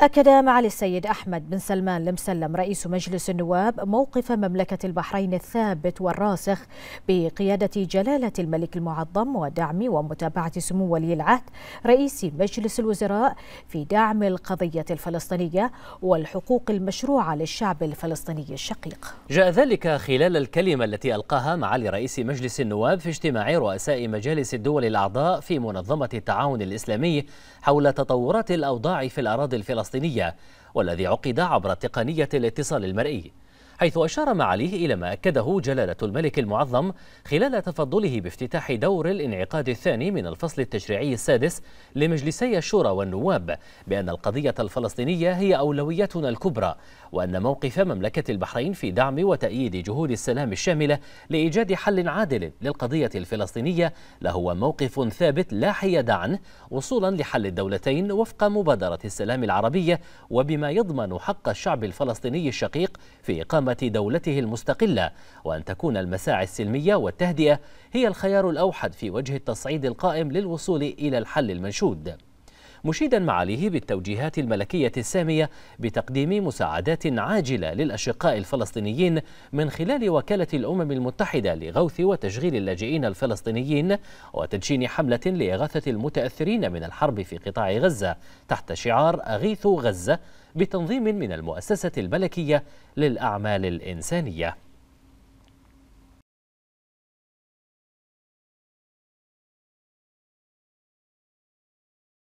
أكد معالي السيد أحمد بن سلمان المسلم رئيس مجلس النواب موقف مملكة البحرين الثابت والراسخ بقيادة جلالة الملك المعظم ودعم ومتابعة سمو ولي العهد رئيس مجلس الوزراء في دعم القضية الفلسطينية والحقوق المشروعة للشعب الفلسطيني الشقيق. جاء ذلك خلال الكلمة التي ألقاها معالي رئيس مجلس النواب في اجتماع رؤساء مجالس الدول الأعضاء في منظمة التعاون الإسلامي حول تطورات الأوضاع في الأراضي الفلسطينية الفلسطينية والذي عقد عبر تقنية الاتصال المرئي حيث أشار معاليه إلى ما أكده جلالة الملك المعظم خلال تفضله بافتتاح دور الانعقاد الثاني من الفصل التشريعي السادس لمجلسي الشورى والنواب بأن القضية الفلسطينية هي أولويتنا الكبرى وأن موقف مملكة البحرين في دعم وتأييد جهود السلام الشاملة لإيجاد حل عادل للقضية الفلسطينية لهو موقف ثابت لا حياد عنه وصولا لحل الدولتين وفق مبادرة السلام العربية وبما يضمن حق الشعب الفلسطيني الشقيق في إقامة إقامة دولته المستقلة وأن تكون المساعي السلمية والتهدئة هي الخيار الأوحد في وجه التصعيد القائم للوصول إلى الحل المنشود مشيدا معاليه بالتوجيهات الملكية السامية بتقديم مساعدات عاجلة للأشقاء الفلسطينيين من خلال وكالة الأمم المتحدة لغوث وتشغيل اللاجئين الفلسطينيين وتدشين حملة لإغاثة المتأثرين من الحرب في قطاع غزة تحت شعار أغيث غزة بتنظيم من المؤسسة الملكية للأعمال الإنسانية